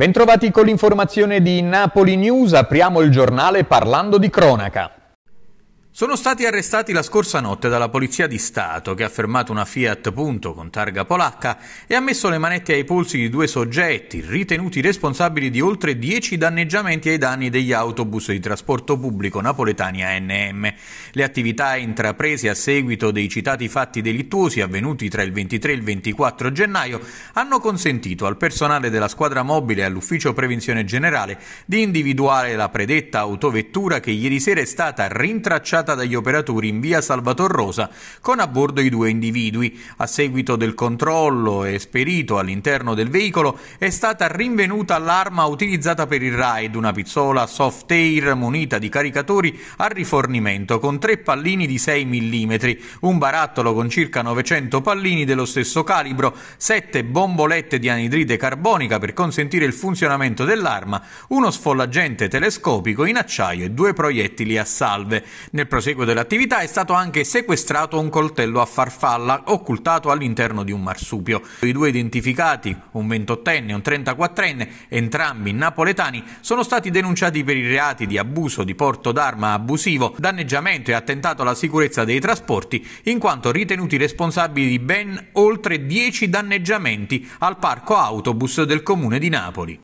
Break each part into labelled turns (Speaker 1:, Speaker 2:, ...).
Speaker 1: Bentrovati con l'informazione di Napoli News, apriamo il giornale parlando di cronaca. Sono stati arrestati la scorsa notte dalla Polizia di Stato che ha fermato una Fiat Punto con targa polacca e ha messo le manette ai polsi di due soggetti ritenuti responsabili di oltre 10 danneggiamenti ai danni degli autobus di trasporto pubblico napoletani ANM. Le attività intraprese a seguito dei citati fatti delittuosi avvenuti tra il 23 e il 24 gennaio hanno consentito al personale della squadra mobile e all'ufficio prevenzione generale di individuare la predetta autovettura che ieri sera è stata rintracciata impiegata dagli operatori in via Salvator Rosa con a bordo i due individui. A seguito del controllo esperito all'interno del veicolo è stata rinvenuta l'arma utilizzata per il raid, una pizzola soft air munita di caricatori a rifornimento con tre pallini di 6 mm, un barattolo con circa 900 pallini dello stesso calibro, 7 bombolette di anidride carbonica per consentire il funzionamento dell'arma, uno sfollagente telescopico in acciaio e due proiettili a salve. Nel proseguo dell'attività è stato anche sequestrato un coltello a farfalla occultato all'interno di un marsupio. I due identificati, un 28enne e un 34enne, entrambi napoletani, sono stati denunciati per i reati di abuso di porto d'arma abusivo, danneggiamento e attentato alla sicurezza dei trasporti, in quanto ritenuti responsabili di ben oltre 10 danneggiamenti al parco autobus del comune di Napoli.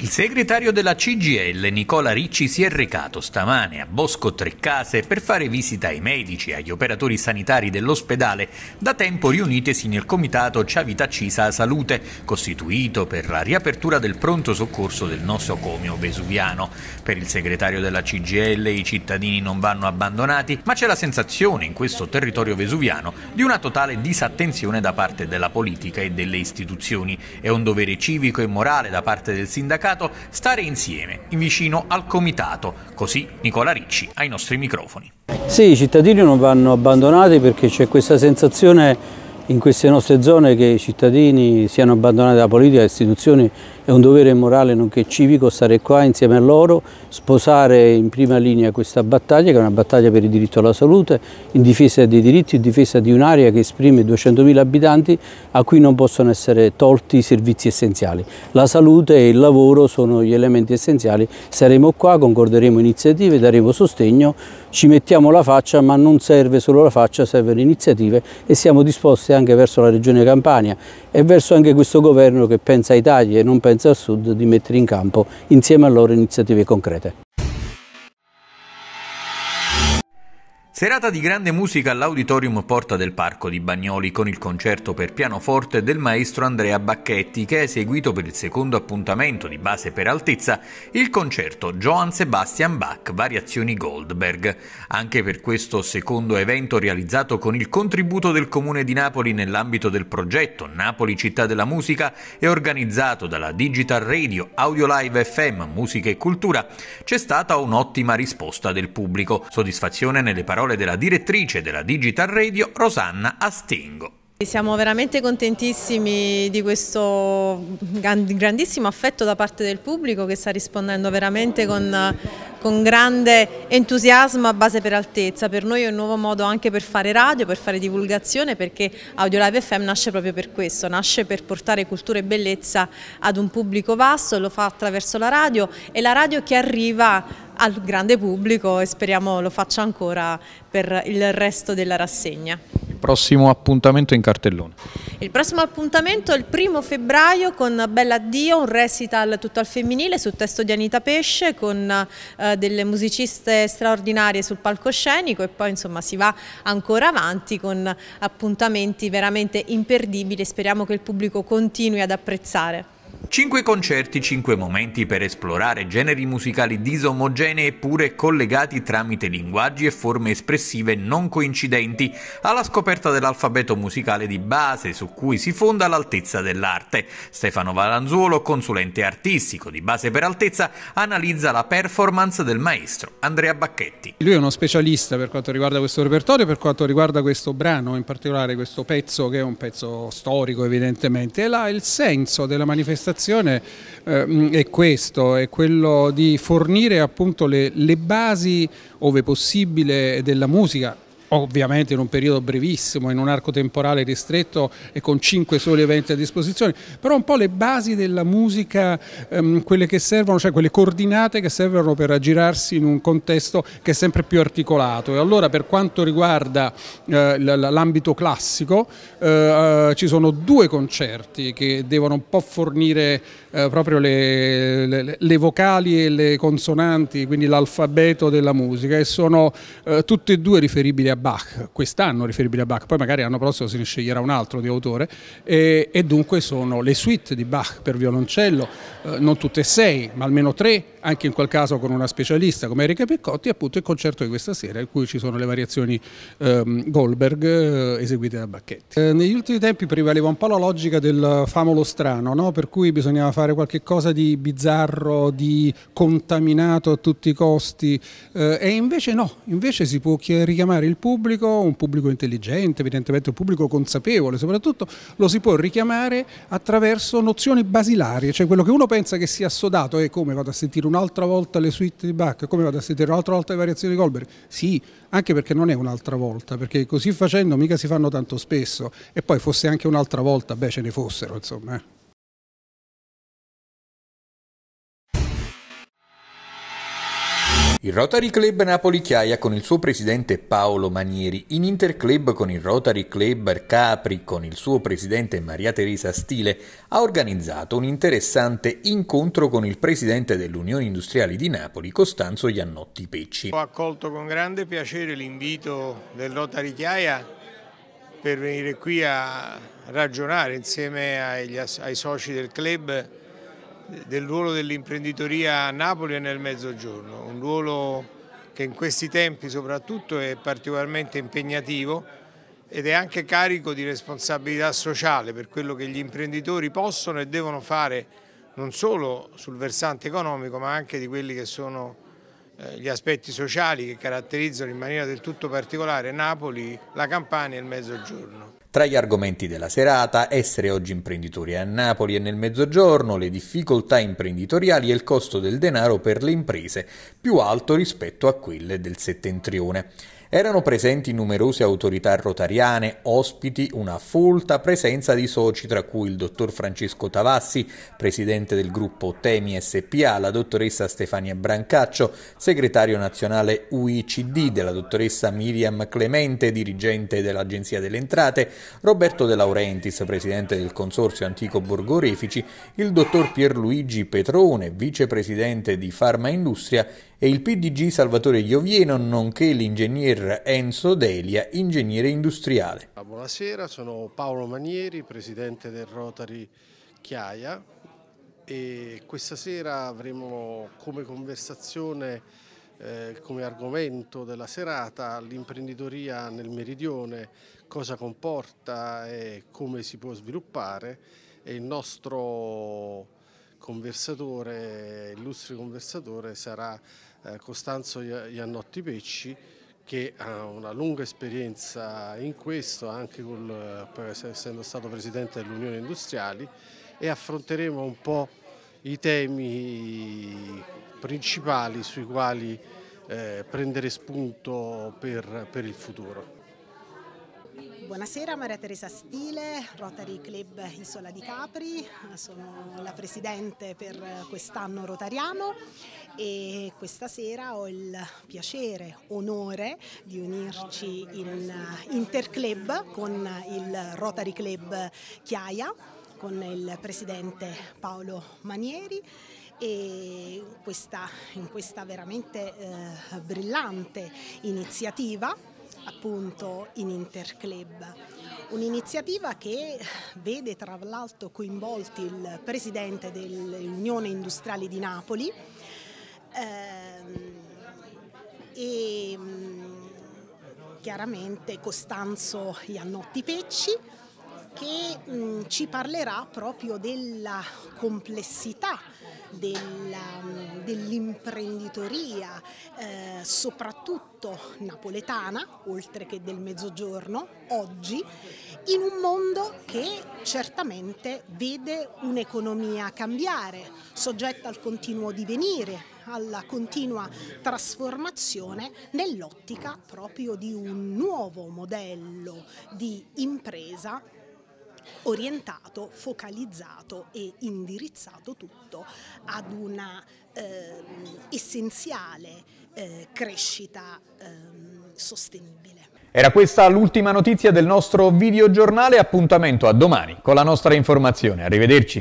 Speaker 1: Il segretario della CGL Nicola Ricci si è recato stamane a Bosco Treccase per fare visita ai medici e agli operatori sanitari dell'ospedale, da tempo riunitesi nel comitato Ciavita Cisa Salute, costituito per la riapertura del pronto soccorso del nosocomio vesuviano. Per il segretario della CGL i cittadini non vanno abbandonati, ma c'è la sensazione in questo territorio vesuviano di una totale disattenzione da parte della politica e delle istituzioni. È un dovere civico e morale da parte del sindacato significato stare insieme, vicino al comitato. Così Nicola Ricci ai nostri microfoni.
Speaker 2: Sì, i cittadini non vanno abbandonati perché c'è questa sensazione in queste nostre zone che i cittadini siano abbandonati dalla politica, e istituzioni è un dovere morale nonché civico stare qua insieme a loro, sposare in prima linea questa battaglia che è una battaglia per il diritto alla salute, in difesa dei diritti, in difesa di un'area che esprime 200.000 abitanti a cui non possono essere tolti i servizi essenziali. La salute e il lavoro sono gli elementi essenziali, saremo qua, concorderemo iniziative, daremo sostegno, ci mettiamo la faccia ma non serve solo la faccia, servono iniziative e siamo disposti anche verso la Regione Campania e verso anche questo governo che pensa ai tagli e non pensa Firenze al Sud di mettere in campo insieme a loro iniziative concrete.
Speaker 1: Serata di grande musica all'Auditorium Porta del Parco di Bagnoli con il concerto per pianoforte del maestro Andrea Bacchetti che ha eseguito per il secondo appuntamento di base per altezza il concerto Johann Sebastian Bach Variazioni Goldberg. Anche per questo secondo evento realizzato con il contributo del Comune di Napoli nell'ambito del progetto Napoli Città della Musica e organizzato dalla Digital Radio, Audio Live FM, Musica e Cultura, c'è stata un'ottima risposta del pubblico. Soddisfazione nelle parole parole della direttrice della Digital Radio, Rosanna Astingo.
Speaker 3: Siamo veramente contentissimi di questo grandissimo affetto da parte del pubblico che sta rispondendo veramente con, con, grande entusiasmo a base per altezza. Per noi è un nuovo modo anche per fare radio, per fare divulgazione perché Audio Live FM nasce proprio per questo, nasce per portare cultura e bellezza ad un pubblico vasto, lo fa attraverso la radio e la radio che arriva al grande pubblico e speriamo lo faccia ancora per il resto della rassegna.
Speaker 1: Prossimo appuntamento in cartellone.
Speaker 3: Il prossimo appuntamento è il primo febbraio con Bell'addio, un recital tutto al femminile sul testo di Anita Pesce con eh, delle musiciste straordinarie sul palcoscenico e poi insomma si va ancora avanti con appuntamenti veramente imperdibili speriamo che il pubblico continui ad apprezzare.
Speaker 1: Cinque concerti, cinque momenti per esplorare generi musicali disomogenei eppure collegati tramite linguaggi e forme espressive non coincidenti, alla scoperta dell'alfabeto musicale di base su cui si fonda l'altezza dell'arte. Stefano Valanzuolo, consulente artistico di base per altezza, analizza la performance del maestro Andrea Bacchetti.
Speaker 2: Lui è uno specialista per quanto riguarda questo repertorio, per quanto riguarda questo brano, in particolare questo pezzo che è un pezzo storico evidentemente, e là il senso della manifestazione manifestazione ehm, è questo, è quello di fornire appunto le, le basi, ove possibile, della musica, ovviamente in un periodo brevissimo, in un arco temporale ristretto e con cinque soli eventi a disposizione, però un po' le basi della musica, ehm, quelle che servono, cioè quelle coordinate che servono per aggirarsi in un contesto che è sempre più articolato. E allora per quanto riguarda eh, l'ambito classico eh, eh, ci sono due concerti che devono un po' fornire eh, proprio le, le, le, vocali e le consonanti, quindi l'alfabeto della musica e sono eh, tutti e due riferibili a Bach, quest'anno riferibili a Bach, poi magari l'anno prossimo se ne sceglierà un altro di autore, e, e dunque sono le suite di Bach per violoncello, eh, non tutte e sei, ma almeno tre, anche in quel caso con una specialista come Erika Peccotti, appunto il concerto di questa sera, in cui ci sono le variazioni ehm, Goldberg eh, eseguite da Bacchetti. Eh, negli ultimi tempi prevaleva un po' la logica del famolo strano, no? per cui bisognava fare qualche cosa di bizzarro, di contaminato a tutti i costi, eh, e invece no, invece si può richiamare il pubblico pubblico, un pubblico intelligente, evidentemente un pubblico consapevole, soprattutto lo si può richiamare attraverso nozioni basilari, cioè quello che uno pensa che sia assodato è come vado a sentire un'altra volta le suite di Bach, come vado a sentire un'altra volta le variazioni di Goldberg. Sì, anche perché non è un'altra volta, perché così facendo mica si fanno tanto spesso e poi fosse anche un'altra volta, beh ce ne fossero, insomma. Eh.
Speaker 1: Il Rotary Club Napoli Chiaia con il suo presidente Paolo Manieri, in Interclub con il Rotary Club Capri con il suo presidente Maria Teresa Stile, ha organizzato un interessante incontro con il presidente dell'Unione Industriali di Napoli, Costanzo Iannotti Pecci. Ho accolto con grande piacere l'invito del Rotary Chiaia per venire qui a ragionare insieme ai soci del club del ruolo dell'imprenditoria a Napoli e nel Mezzogiorno, un ruolo che in questi tempi soprattutto è particolarmente impegnativo ed è anche carico di responsabilità sociale
Speaker 2: per quello che gli imprenditori possono e devono fare non solo sul versante economico ma anche di quelli che sono eh, gli aspetti sociali che caratterizzano in maniera
Speaker 1: del tutto particolare Napoli, la Campania e il Mezzogiorno. Tra gli argomenti della serata, essere oggi imprenditori a Napoli e nel mezzogiorno, le difficoltà imprenditoriali e il costo del denaro per le imprese, più alto rispetto a quelle del settentrione. Erano presenti numerose autorità rotariane, ospiti una folta presenza di soci tra cui il dottor Francesco Tavassi, presidente del gruppo Temi SPA, la dottoressa Stefania Brancaccio, segretario nazionale UICD della dottoressa Miriam Clemente, dirigente dell'Agenzia delle Entrate, Roberto De Laurentiis, presidente del Consorzio Antico Borgorefici, il dottor Pierluigi Petrone, vicepresidente di Farma Industria e il PDG Salvatore Iovieno, nonché l'ingegner Enzo Delia, ingegnere industriale.
Speaker 2: Ah, buonasera, sono Paolo Manieri, presidente del Rotary Chiaia e questa sera avremo come conversazione, eh, come argomento della serata, l'imprenditoria nel meridione, cosa comporta e come si può sviluppare e il nostro conversatore, illustre conversatore sarà eh, Costanzo Iannotti Pecci che ha una lunga esperienza in questo, anche col, essendo stato presidente dell'Unione Industriali e affronteremo un po' i temi principali sui quali eh, prendere spunto per, per il futuro.
Speaker 3: Buonasera, Maria Teresa Stile, Rotary Club Isola di Capri, sono la presidente per quest'anno rotariano e questa sera ho il piacere, onore di unirci in uh, Interclub con il Rotary Club Chiaia, con il presidente Paolo Manieri e questa, in questa veramente eh, brillante iniziativa appunto in Interclub. Un'iniziativa che vede tra l'altro coinvolti il presidente dell'Unione Industriale di Napoli ehm, e mm, chiaramente Costanzo Iannotti Pecci che mh, ci parlerà proprio della complessità dell'imprenditoria, eh, soprattutto napoletana, oltre che del mezzogiorno, oggi, in un mondo che certamente vede un'economia cambiare, soggetta al continuo divenire, alla continua trasformazione nell'ottica proprio di un nuovo modello di impresa orientato, focalizzato e indirizzato tutto ad una eh, essenziale eh, crescita ehm,
Speaker 1: sostenibile. Era questa l'ultima notizia del nostro videogiornale, appuntamento a domani con la nostra informazione. Arrivederci.